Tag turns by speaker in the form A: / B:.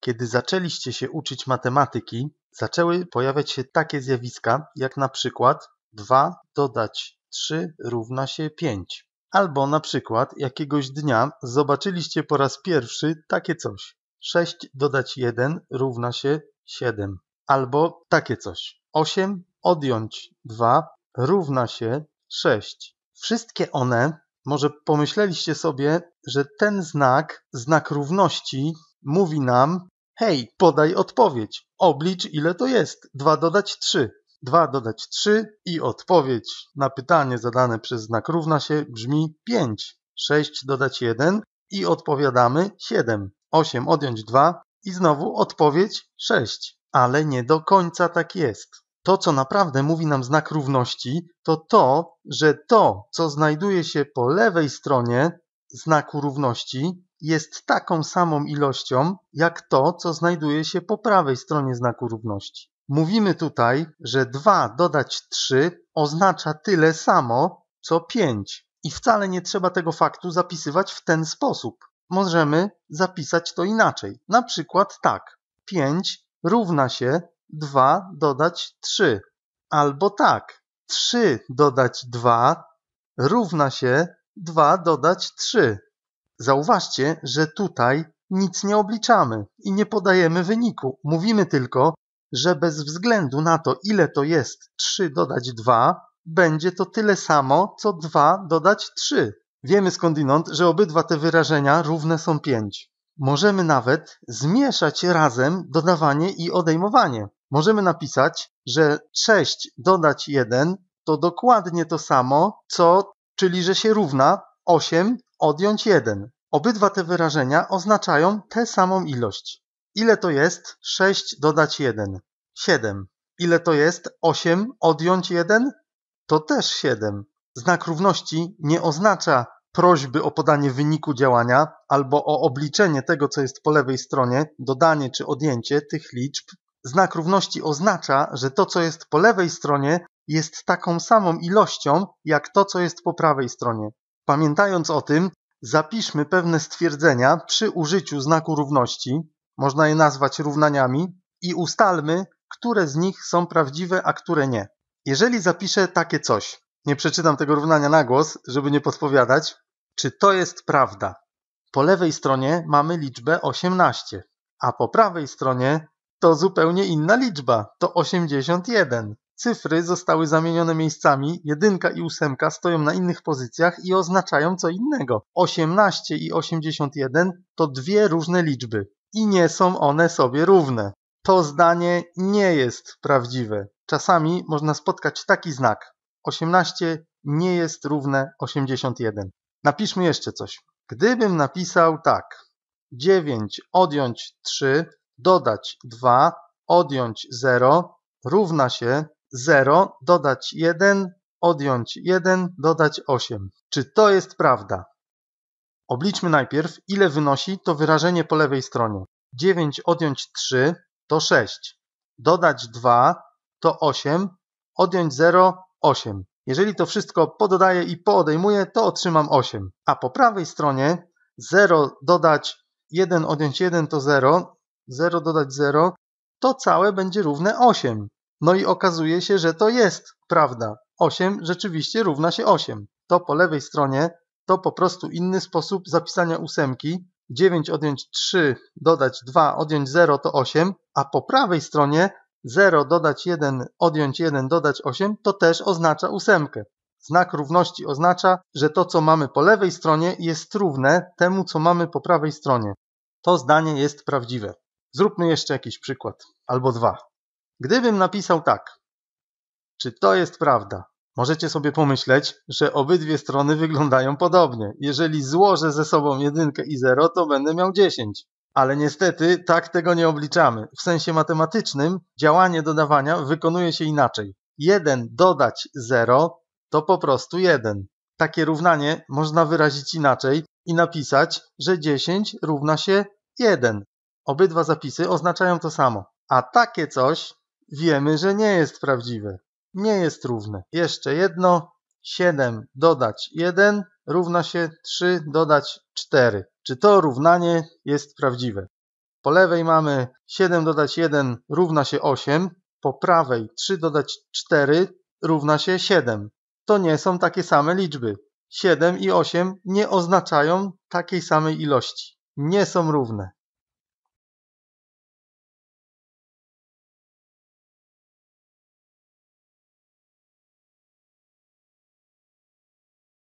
A: Kiedy zaczęliście się uczyć matematyki, zaczęły pojawiać się takie zjawiska, jak na przykład 2 dodać 3 równa się 5. Albo na przykład jakiegoś dnia zobaczyliście po raz pierwszy takie coś. 6 dodać 1 równa się 7. Albo takie coś. 8 odjąć 2 równa się 6. Wszystkie one może pomyśleliście sobie, że ten znak, znak równości, mówi nam, hej, podaj odpowiedź, oblicz ile to jest, 2 dodać 3. 2 dodać 3 i odpowiedź na pytanie zadane przez znak równa się brzmi 5. 6 dodać 1 i odpowiadamy 7. 8 odjąć 2 i znowu odpowiedź 6. Ale nie do końca tak jest. To, co naprawdę mówi nam znak równości, to to, że to, co znajduje się po lewej stronie znaku równości, jest taką samą ilością jak to, co znajduje się po prawej stronie znaku równości. Mówimy tutaj, że 2 dodać 3 oznacza tyle samo, co 5. I wcale nie trzeba tego faktu zapisywać w ten sposób. Możemy zapisać to inaczej. Na przykład tak. 5 równa się 2 dodać 3. Albo tak. 3 dodać 2 równa się 2 dodać 3. Zauważcie, że tutaj nic nie obliczamy i nie podajemy wyniku. Mówimy tylko, że bez względu na to, ile to jest 3 dodać 2, będzie to tyle samo, co 2 dodać 3. Wiemy skądinąd, że obydwa te wyrażenia równe są 5. Możemy nawet zmieszać razem dodawanie i odejmowanie. Możemy napisać, że 6 dodać 1 to dokładnie to samo, co, czyli że się równa 8 odjąć 1. Obydwa te wyrażenia oznaczają tę samą ilość. Ile to jest 6 dodać 1? 7. Ile to jest 8 odjąć 1? To też 7. Znak równości nie oznacza prośby o podanie wyniku działania albo o obliczenie tego, co jest po lewej stronie, dodanie czy odjęcie tych liczb. Znak równości oznacza, że to, co jest po lewej stronie, jest taką samą ilością, jak to, co jest po prawej stronie. Pamiętając o tym, zapiszmy pewne stwierdzenia przy użyciu znaku równości, można je nazwać równaniami, i ustalmy, które z nich są prawdziwe, a które nie. Jeżeli zapiszę takie coś, nie przeczytam tego równania na głos, żeby nie podpowiadać, czy to jest prawda? Po lewej stronie mamy liczbę 18, a po prawej stronie to zupełnie inna liczba, to 81. Cyfry zostały zamienione miejscami, jedynka i ósemka stoją na innych pozycjach i oznaczają co innego. 18 i 81 to dwie różne liczby i nie są one sobie równe. To zdanie nie jest prawdziwe. Czasami można spotkać taki znak. 18 nie jest równe 81. Napiszmy jeszcze coś. Gdybym napisał tak. 9 odjąć 3, dodać 2, odjąć 0 równa się 0, dodać 1, odjąć 1, dodać 8. Czy to jest prawda? Obliczmy najpierw, ile wynosi to wyrażenie po lewej stronie. 9 odjąć 3 to 6, dodać 2 to 8, odjąć 0 8. Jeżeli to wszystko pododaję i poodejmuję, to otrzymam 8. A po prawej stronie 0 dodać 1 odjąć 1 to 0, 0 dodać 0, to całe będzie równe 8. No i okazuje się, że to jest prawda. 8 rzeczywiście równa się 8. To po lewej stronie to po prostu inny sposób zapisania ósemki. 9 odjąć 3, dodać 2, odjąć 0 to 8, a po prawej stronie 0 dodać 1, odjąć 1, dodać 8 to też oznacza ósemkę. Znak równości oznacza, że to co mamy po lewej stronie jest równe temu co mamy po prawej stronie. To zdanie jest prawdziwe. Zróbmy jeszcze jakiś przykład albo dwa. Gdybym napisał tak, czy to jest prawda? Możecie sobie pomyśleć, że obydwie strony wyglądają podobnie. Jeżeli złożę ze sobą jedynkę i zero, to będę miał 10. Ale niestety tak tego nie obliczamy. W sensie matematycznym działanie dodawania wykonuje się inaczej. 1 dodać 0 to po prostu 1. Takie równanie można wyrazić inaczej i napisać, że 10 równa się 1. Obydwa zapisy oznaczają to samo. A takie coś wiemy, że nie jest prawdziwe. Nie jest równe. Jeszcze jedno. 7 dodać 1 równa się 3 dodać 4. Czy to równanie jest prawdziwe? Po lewej mamy 7 dodać 1 równa się 8. Po prawej 3 dodać 4 równa się 7. To nie są takie same liczby. 7 i 8 nie oznaczają takiej samej ilości. Nie są równe.